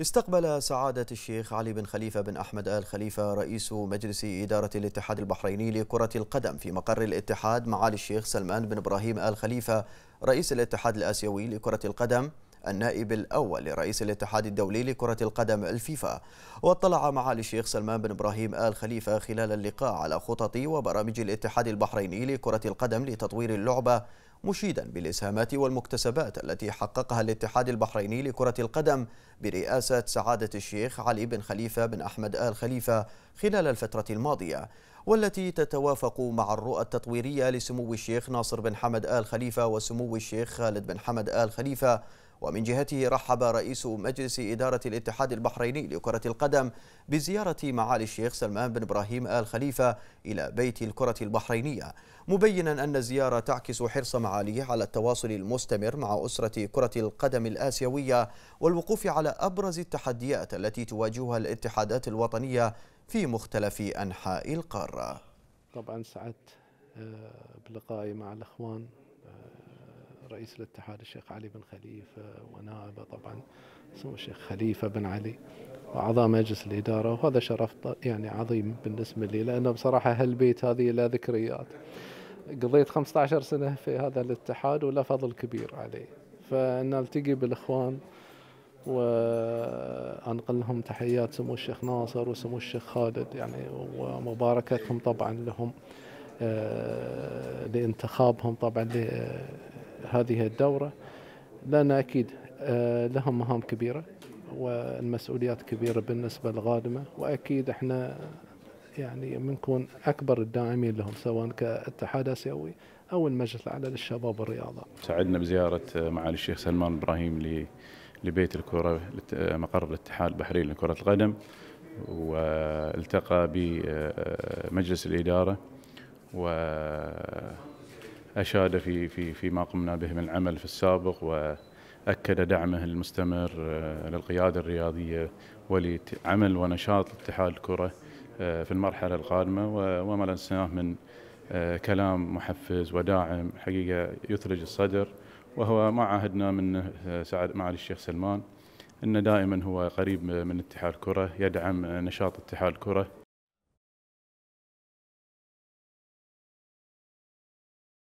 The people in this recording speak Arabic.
استقبل سعادة الشيخ علي بن خليفة بن أحمد آل خليفة رئيس مجلس إدارة الاتحاد البحريني لكرة القدم في مقر الاتحاد معالي الشيخ سلمان بن إبراهيم آل خليفة رئيس الاتحاد الآسيوي لكرة القدم النائب الأول لرئيس الاتحاد الدولي لكرة القدم الفيفا واطلع معالي الشيخ سلمان بن إبراهيم آل خليفة خلال اللقاء على خطط وبرامج الاتحاد البحريني لكرة القدم لتطوير اللعبة مشيدا بالإسهامات والمكتسبات التي حققها الاتحاد البحريني لكرة القدم برئاسة سعادة الشيخ علي بن خليفة بن أحمد آل خليفة خلال الفترة الماضية والتي تتوافق مع الرؤى التطويرية لسمو الشيخ ناصر بن حمد آل خليفة وسمو الشيخ خالد بن حمد آل خليفة ومن جهته رحب رئيس مجلس إدارة الاتحاد البحريني لكرة القدم بزيارة معالي الشيخ سلمان بن إبراهيم آل خليفة إلى بيت الكرة البحرينية مبينا أن الزيارة تعكس حرص معاليه على التواصل المستمر مع أسرة كرة القدم الآسيوية والوقوف على أبرز التحديات التي تواجهها الاتحادات الوطنية في مختلف أنحاء القارة طبعا سعدت آه، بلقائي مع الأخوان آه، رئيس الاتحاد الشيخ علي بن خليفة ونائبه طبعا سمو الشيخ خليفة بن علي وأعضاء مجلس الإدارة وهذا شرف يعني عظيم بالنسبة لي لأنه بصراحة هالبيت هذه له ذكريات قضيت 15 سنة في هذا الاتحاد وله فضل كبير عليه فأن ألتقي بالإخوان وأنقل لهم تحيات سمو الشيخ ناصر وسمو الشيخ خالد يعني ومباركتهم طبعا لهم آه، لانتخابهم طبعا هذه الدورة لأن أكيد آه، لهم مهام كبيرة والمسؤوليات كبيرة بالنسبة للغادمة وأكيد احنا يعني بنكون أكبر الداعمين لهم سواء كاتحاد آسيوي أو المجلس الأعلى للشباب والرياضة سعدنا بزيارة معالي الشيخ سلمان إبراهيم لبيت الكرة مقر الاتحاد البحرين لكرة القدم والتقى بمجلس الإدارة و أشاد في في فيما قمنا به من عمل في السابق وأكد دعمه المستمر آه، للقيادة الرياضية ولعمل ونشاط اتحاد الكرة آه، في المرحلة القادمة وما ننساه من آه، كلام محفز وداعم حقيقة يثلج الصدر وهو ما عاهدنا منه سعد معالي الشيخ سلمان أنه دائما هو قريب من اتحاد الكرة يدعم نشاط اتحاد الكرة